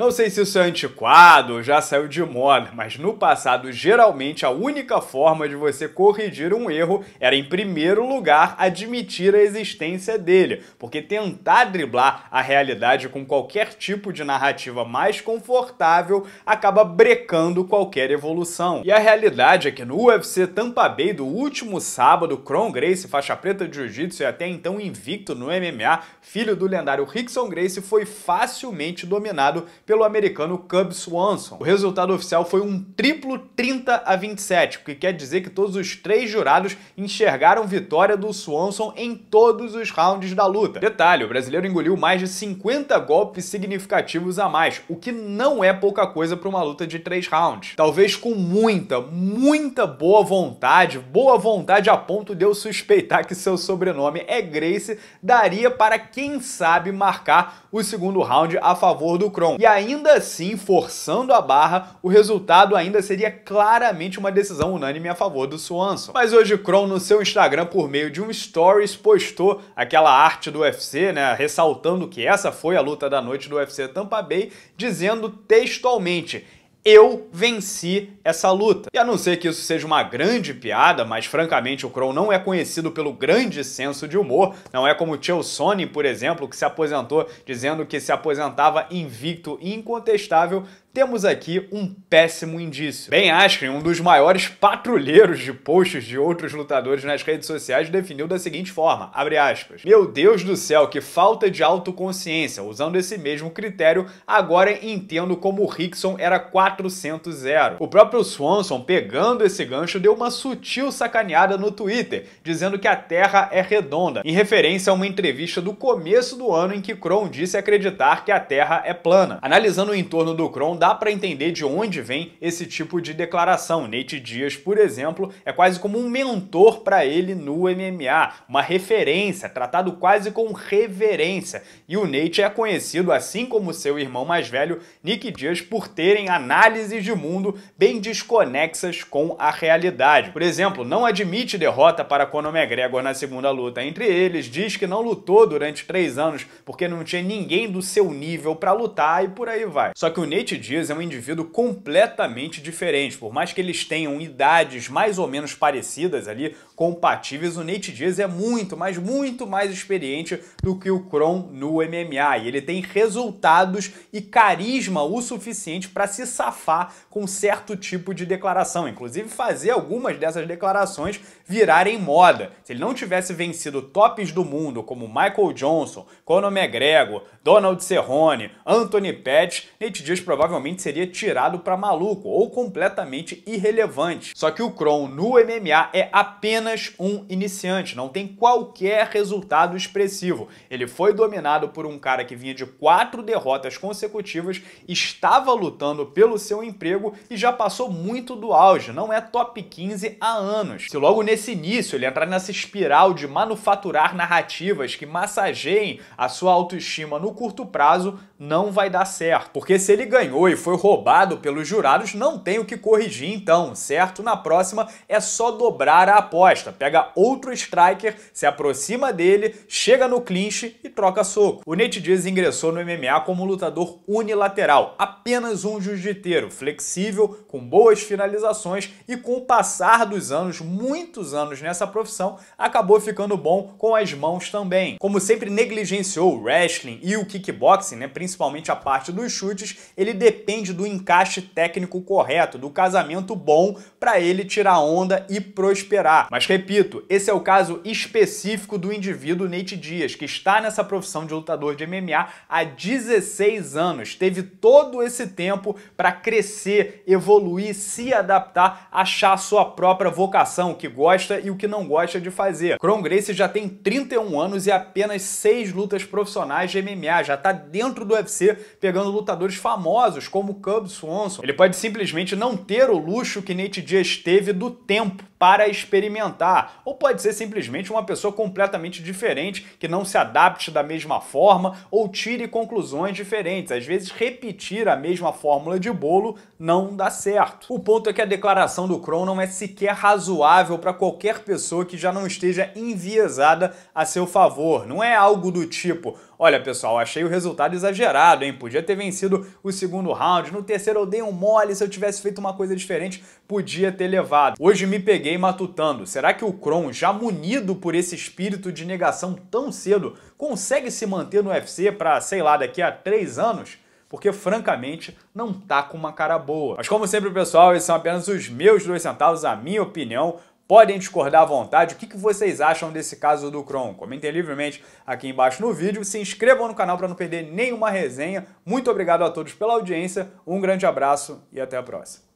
Não sei se isso é antiquado ou já saiu de moda, mas no passado, geralmente, a única forma de você corrigir um erro era, em primeiro lugar, admitir a existência dele, porque tentar driblar a realidade com qualquer tipo de narrativa mais confortável acaba brecando qualquer evolução. E a realidade é que no UFC Tampa Bay do último sábado, Kron Grace, faixa preta de jiu-jitsu e até então invicto no MMA, filho do lendário Rickson Grace, foi facilmente dominado pelo americano Cub Swanson. O resultado oficial foi um triplo 30 a 27, o que quer dizer que todos os três jurados enxergaram vitória do Swanson em todos os rounds da luta. Detalhe, o brasileiro engoliu mais de 50 golpes significativos a mais, o que não é pouca coisa para uma luta de três rounds. Talvez com muita, muita boa vontade, boa vontade a ponto de eu suspeitar que seu sobrenome é Grace, daria para quem sabe marcar o segundo round a favor do Kron. E aí ainda assim, forçando a barra, o resultado ainda seria claramente uma decisão unânime a favor do Swanson. Mas hoje Kron no seu Instagram por meio de um stories postou aquela arte do UFC, né, ressaltando que essa foi a luta da noite do UFC Tampa Bay, dizendo textualmente: eu venci essa luta. E a não ser que isso seja uma grande piada, mas francamente o Crow não é conhecido pelo grande senso de humor, não é como o Tio Sony, por exemplo, que se aposentou dizendo que se aposentava invicto e incontestável, temos aqui um péssimo indício. Ben Askren, um dos maiores patrulheiros de posts de outros lutadores nas redes sociais, definiu da seguinte forma, aspas, Meu Deus do céu, que falta de autoconsciência. Usando esse mesmo critério, agora entendo como o Rickson era quatro 400 O próprio Swanson, pegando esse gancho, deu uma sutil sacaneada no Twitter, dizendo que a Terra é redonda, em referência a uma entrevista do começo do ano em que Kron disse acreditar que a Terra é plana. Analisando o entorno do Kron, dá para entender de onde vem esse tipo de declaração. Nate Dias, por exemplo, é quase como um mentor para ele no MMA, uma referência, tratado quase com reverência. E o Nate é conhecido, assim como seu irmão mais velho, Nick Dias, por terem a análises de mundo bem desconexas com a realidade. Por exemplo, não admite derrota para Conor McGregor na segunda luta entre eles, diz que não lutou durante três anos porque não tinha ninguém do seu nível para lutar e por aí vai. Só que o Nate Diaz é um indivíduo completamente diferente, por mais que eles tenham idades mais ou menos parecidas ali, compatíveis, o Nate Diaz é muito, mas muito mais experiente do que o Kron no MMA e ele tem resultados e carisma o suficiente para se safar safar com certo tipo de declaração, inclusive fazer algumas dessas declarações virarem moda. Se ele não tivesse vencido tops do mundo como Michael Johnson, Conor McGregor, Donald Cerrone, Anthony Pettis, Nate Diaz provavelmente seria tirado para maluco ou completamente irrelevante. Só que o Kron no MMA é apenas um iniciante, não tem qualquer resultado expressivo. Ele foi dominado por um cara que vinha de quatro derrotas consecutivas, estava lutando pelo seu emprego e já passou muito do auge, não é top 15 há anos. Se logo nesse início ele entrar nessa espiral de manufaturar narrativas que massageiem a sua autoestima no curto prazo, não vai dar certo. Porque se ele ganhou e foi roubado pelos jurados, não tem o que corrigir então, certo? Na próxima é só dobrar a aposta. Pega outro striker, se aproxima dele, chega no clinch e troca soco. O Nate Diaz ingressou no MMA como lutador unilateral, apenas um jiu-jitsu inteiro, flexível, com boas finalizações e com o passar dos anos, muitos anos nessa profissão, acabou ficando bom com as mãos também. Como sempre negligenciou o wrestling e o kickboxing, né, principalmente a parte dos chutes, ele depende do encaixe técnico correto, do casamento bom para ele tirar onda e prosperar. Mas repito, esse é o caso específico do indivíduo Nate Dias, que está nessa profissão de lutador de MMA há 16 anos, teve todo esse tempo para crescer, evoluir, se adaptar, achar a sua própria vocação, o que gosta e o que não gosta de fazer. Kron Grace já tem 31 anos e apenas 6 lutas profissionais de MMA, já está dentro do UFC pegando lutadores famosos como Cub Swanson. Ele pode simplesmente não ter o luxo que Nate Diaz teve do tempo para experimentar. Ou pode ser simplesmente uma pessoa completamente diferente, que não se adapte da mesma forma ou tire conclusões diferentes. Às vezes, repetir a mesma fórmula de bolo não dá certo. O ponto é que a declaração do Crohn não é sequer razoável para qualquer pessoa que já não esteja enviesada a seu favor. Não é algo do tipo Olha, pessoal, achei o resultado exagerado, hein? Podia ter vencido o segundo round. No terceiro eu dei um mole, se eu tivesse feito uma coisa diferente, podia ter levado. Hoje me peguei matutando. Será que o Kron, já munido por esse espírito de negação tão cedo, consegue se manter no UFC para, sei lá, daqui a três anos? porque francamente não tá com uma cara boa. Mas como sempre, pessoal, esses são apenas os meus dois centavos, a minha opinião podem discordar à vontade. O que, que vocês acham desse caso do Kron? Comentem livremente aqui embaixo no vídeo. Se inscrevam no canal para não perder nenhuma resenha. Muito obrigado a todos pela audiência. Um grande abraço e até a próxima.